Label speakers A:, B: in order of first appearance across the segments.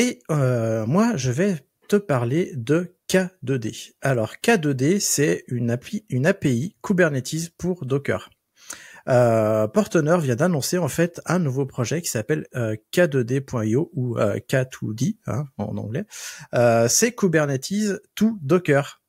A: Et euh, moi, je vais te parler de K2D. Alors K2D, c'est une, appli, une API Kubernetes pour Docker. Euh, vient d'annoncer en fait un nouveau projet qui s'appelle euh, K2D.io ou euh, K2D hein, en anglais. c'est Kubernetes to Docker.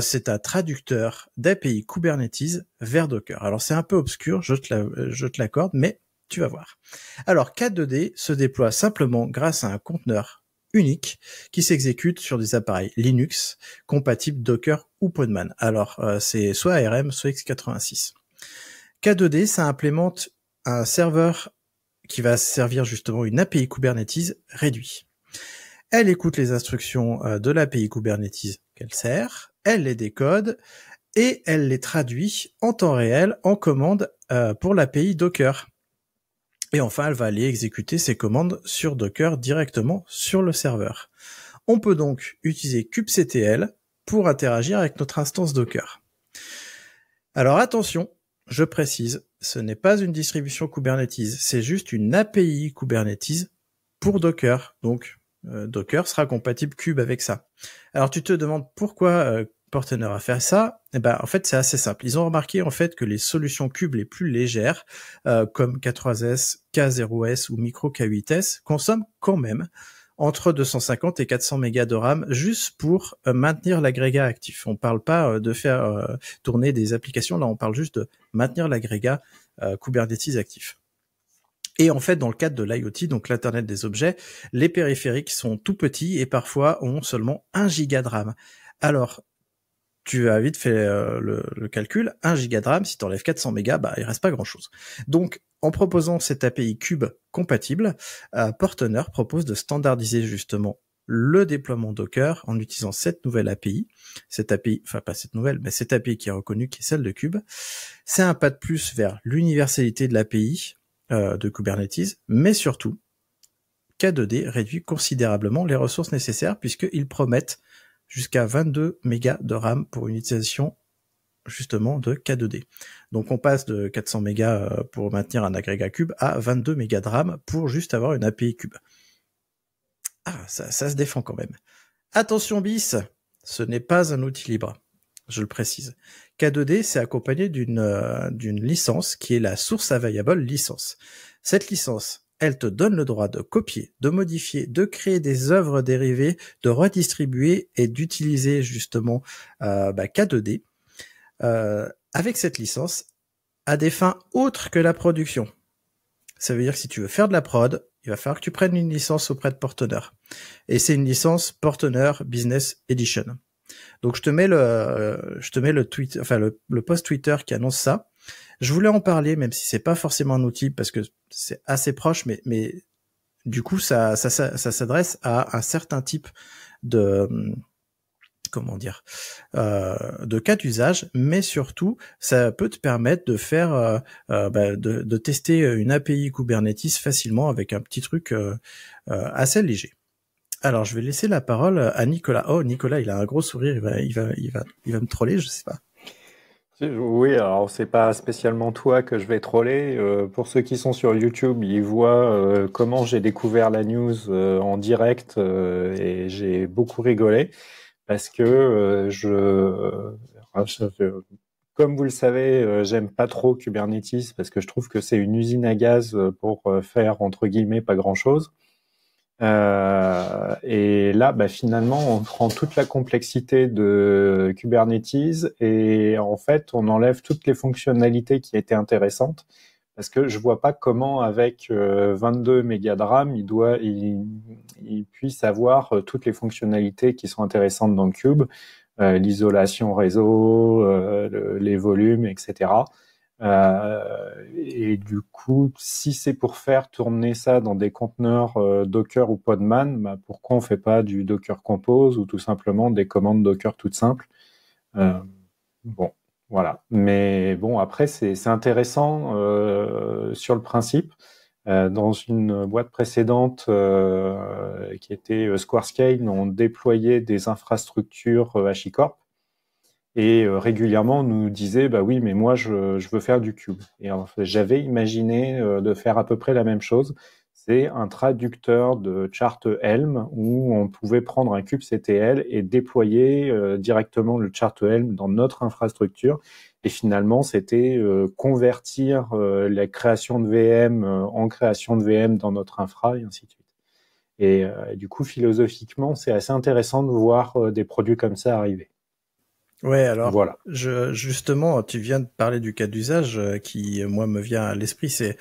A: c'est un traducteur d'API Kubernetes vers Docker. Alors c'est un peu obscur, je te l'accorde, mais tu vas voir. Alors K2D se déploie simplement grâce à un conteneur unique qui s'exécute sur des appareils Linux compatibles Docker ou Podman. Alors euh, c'est soit ARM, soit x86. K2D, ça implémente un serveur qui va servir justement une API Kubernetes réduite. Elle écoute les instructions euh, de l'API Kubernetes qu'elle sert, elle les décode et elle les traduit en temps réel en commande euh, pour l'API Docker. Et enfin, elle va aller exécuter ses commandes sur Docker directement sur le serveur. On peut donc utiliser kubectl pour interagir avec notre instance Docker. Alors attention, je précise, ce n'est pas une distribution Kubernetes, c'est juste une API Kubernetes pour Docker. Donc euh, Docker sera compatible kube avec ça. Alors tu te demandes pourquoi euh, Portener à faire ça, et eh ben en fait c'est assez simple. Ils ont remarqué en fait que les solutions cubes les plus légères, euh, comme K3S, K0S ou Micro K8S, consomment quand même entre 250 et 400 mégas de RAM juste pour euh, maintenir l'agrégat actif. On parle pas euh, de faire tourner des applications, là on parle juste de maintenir l'agrégat Kubernetes actif. Et en fait, dans le cadre de l'IoT, donc l'Internet des objets, les périphériques sont tout petits et parfois ont seulement 1 giga de RAM. Alors, tu vas vite faire euh, le, calcul, 1 giga de RAM, si tu enlèves 400 mégas, bah, il reste pas grand-chose. Donc, en proposant cette API Cube compatible, euh, propose de standardiser justement le déploiement Docker en utilisant cette nouvelle API, cette API, enfin pas cette nouvelle, mais cette API qui est reconnue, qui est celle de Cube. C'est un pas de plus vers l'universalité de l'API euh, de Kubernetes, mais surtout, K2D réduit considérablement les ressources nécessaires puisqu'ils promettent jusqu'à 22 mégas de RAM pour une utilisation justement de K2D. Donc on passe de 400 mégas euh, pour maintenir un agrégat cube à 22 mégas de RAM pour juste avoir une API cube. Ah, ça, ça se défend quand même. Attention bis, ce n'est pas un outil libre, je le précise. K2D, c'est accompagné d'une euh, d'une licence qui est la Source Available licence Cette licence, elle te donne le droit de copier, de modifier, de créer des œuvres dérivées, de redistribuer et d'utiliser justement euh, bah, K2D euh, avec cette licence à des fins autres que la production. Ça veut dire que si tu veux faire de la prod, il va falloir que tu prennes une licence auprès de Porteneur. Et c'est une licence Porteneur Business Edition. Donc je te mets le, euh, je te mets le tweet, enfin le post Twitter qui annonce ça. Je voulais en parler, même si c'est pas forcément un outil, parce que c'est assez proche, mais, mais du coup, ça, ça, s'adresse à un certain type de comment dire euh, de cas d'usage, mais surtout ça peut te permettre de faire euh, euh, bah, de, de, tester une API Kubernetes facilement avec un petit truc assez léger. Alors je vais laisser la parole à Nicolas. Oh Nicolas, il a un gros sourire, il va il va il va il va me troller, je sais pas.
B: Oui, alors c'est pas spécialement toi que je vais troller. Euh, pour ceux qui sont sur YouTube, ils voient euh, comment j'ai découvert la news euh, en direct et j'ai beaucoup rigolé parce que je, ah, comme vous le savez, j'aime pas trop Kubernetes parce que je trouve que c'est une usine à gaz pour faire entre guillemets pas grand chose. Euh, et là, bah, finalement, on prend toute la complexité de Kubernetes et en fait, on enlève toutes les fonctionnalités qui étaient intéressantes parce que je vois pas comment avec 22 euh, mégas de RAM, il doit, il, puisse avoir euh, toutes les fonctionnalités qui sont intéressantes dans Cube, l'isolation réseau, les volumes, etc. Euh, et du coup, si c'est pour faire tourner ça dans des conteneurs euh, Docker ou Podman, bah pourquoi on fait pas du Docker Compose ou tout simplement des commandes Docker toutes simples euh, Bon, voilà. Mais bon, après, c'est intéressant sur le principe. dans une boîte précédente qui était Squarescale, on déployait des infrastructures HICorp et euh, régulièrement nous disait bah oui mais moi je, veux faire du cube et en fait, j'avais imaginé euh, de faire à peu près la même chose c'est un traducteur de chart Helm où on pouvait prendre un cube CTL et déployer euh, directement le chart Helm dans notre infrastructure et finalement c'était convertir la création de VM en création de VM dans notre infra et ainsi de suite et du coup philosophiquement c'est assez intéressant de voir des produits comme ça arriver
A: Ouais, alors Je, justement, tu viens de parler du cas d'usage euh, qui, euh, moi, me vient à l'esprit. C'est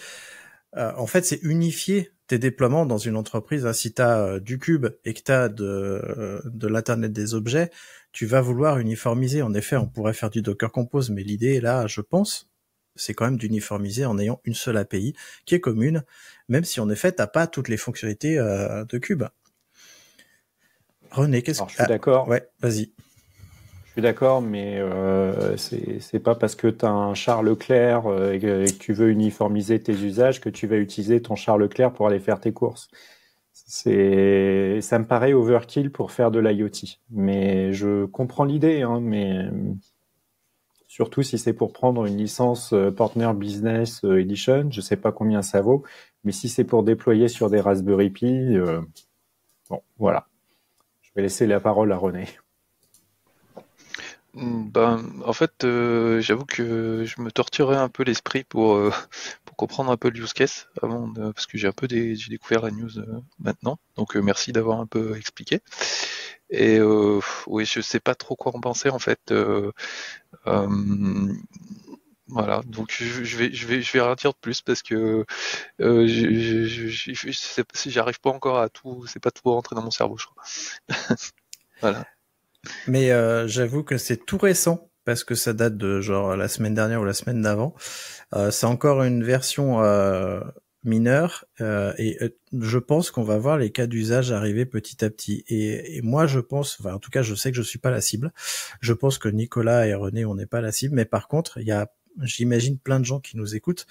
A: euh, en fait, c'est unifier tes déploiements dans une entreprise. Hein, si tu du cube et que tu de, l'Internet des objets, tu vas vouloir uniformiser. En effet, on pourrait faire du Docker Compose, mais l'idée là, je pense, c'est quand même d'uniformiser en ayant une seule API qui est commune, même si en effet, tu pas toutes les fonctionnalités de cube. René, qu'est-ce que... tu suis ah, d'accord. Ouais, vas-y. Je suis d'accord, mais
B: euh, c'est pas parce que tu as un char Leclerc euh, et que, tu veux uniformiser tes usages que tu vas utiliser ton char Leclerc pour aller faire tes courses. C'est, ça me paraît overkill pour faire de l'IoT. Mais je comprends l'idée, hein, mais surtout si c'est pour prendre une licence euh, Partner Business euh, Edition, je sais pas combien ça vaut, mais si c'est pour déployer sur des Raspberry Pi, bon, voilà. Je vais laisser la parole à René.
A: Mm, ben, en fait, euh, j'avoue que je me torturais un peu l'esprit pour, euh, comprendre un peu le use case parce que j'ai un peu découvert la news euh, maintenant. Donc merci d'avoir un peu expliqué. Et oui, je sais pas trop quoi en penser en fait. Voilà, donc je vais, je vais, je vais rien dire de plus parce que euh, je, j'arrive pas encore à tout, c'est pas tout rentré dans mon cerveau, je crois. voilà. Mais euh, j'avoue que c'est tout récent parce que ça date de genre la semaine dernière ou la semaine d'avant. Euh, c'est encore une version euh, mineure et je pense qu'on va voir les cas d'usage arriver petit à petit. Et, moi je pense, enfin en tout cas je sais que je suis pas la cible. Je pense que Nicolas et René on n'est pas la cible, mais par contre il y a, j'imagine plein de gens qui nous écoutent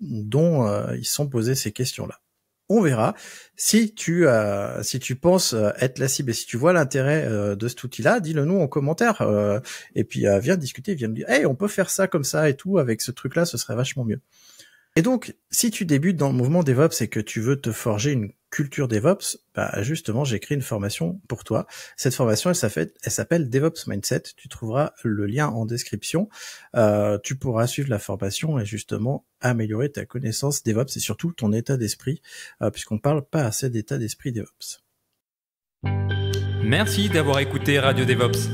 A: dont ils sont posés ces questions là on verra si tu euh, si tu penses euh, être la cible et si tu vois l'intérêt euh, de cet outil-là, dis-le nous en commentaire et puis viens discuter, viens me dire hey on peut faire ça comme ça et tout avec ce truc-là, ce serait vachement mieux. Et donc si tu débutes dans le mouvement DevOps et que tu veux te forger une culture DevOps, bah justement, j'ai créé une formation pour toi. Cette formation, elle, s'appelle DevOps Mindset. Tu trouveras le lien en description. Euh, tu pourras suivre la formation et justement améliorer ta connaissance DevOps et surtout ton état d'esprit, puisqu'on euh, puisqu'on parle pas assez d'état d'esprit DevOps.
B: Merci d'avoir écouté Radio DevOps.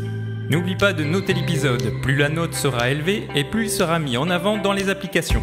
B: N'oublie pas de noter l'épisode. Plus la note sera élevée et plus il sera mis en avant dans les applications.